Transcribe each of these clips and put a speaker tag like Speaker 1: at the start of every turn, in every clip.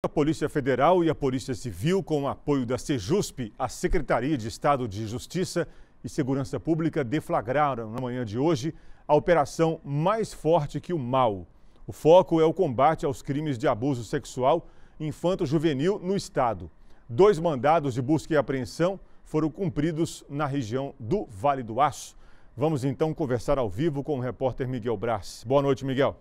Speaker 1: A Polícia Federal e a Polícia Civil, com o apoio da Sejusp, a Secretaria de Estado de Justiça e Segurança Pública, deflagraram na manhã de hoje a operação mais forte que o mal. O foco é o combate aos crimes de abuso sexual infanto-juvenil no Estado. Dois mandados de busca e apreensão foram cumpridos na região do Vale do Aço. Vamos então conversar ao vivo com o repórter Miguel
Speaker 2: Brás. Boa noite, Miguel.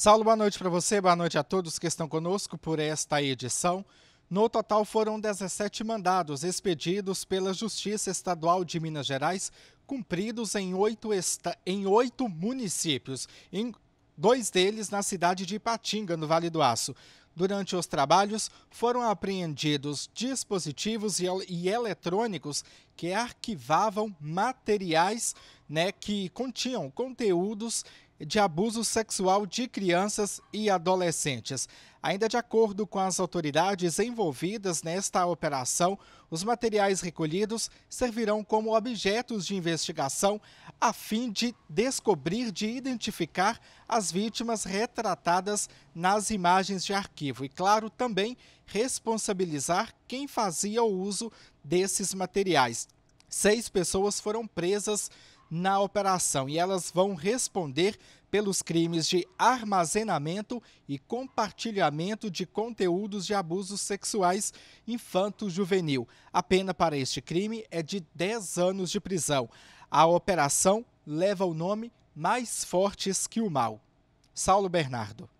Speaker 2: Saulo, boa noite para você, boa noite a todos que estão conosco por esta edição. No total foram 17 mandados expedidos pela Justiça Estadual de Minas Gerais, cumpridos em oito, em oito municípios, em dois deles na cidade de Ipatinga, no Vale do Aço. Durante os trabalhos, foram apreendidos dispositivos e, e eletrônicos que arquivavam materiais né, que continham conteúdos de abuso sexual de crianças e adolescentes. Ainda de acordo com as autoridades envolvidas nesta operação, os materiais recolhidos servirão como objetos de investigação a fim de descobrir, de identificar as vítimas retratadas nas imagens de arquivo e, claro, também responsabilizar quem fazia o uso desses materiais. Seis pessoas foram presas na operação e elas vão responder pelos crimes de armazenamento e compartilhamento de conteúdos de abusos sexuais infanto-juvenil. A pena para este crime é de 10 anos de prisão. A operação leva o nome Mais Fortes que o Mal. Saulo Bernardo.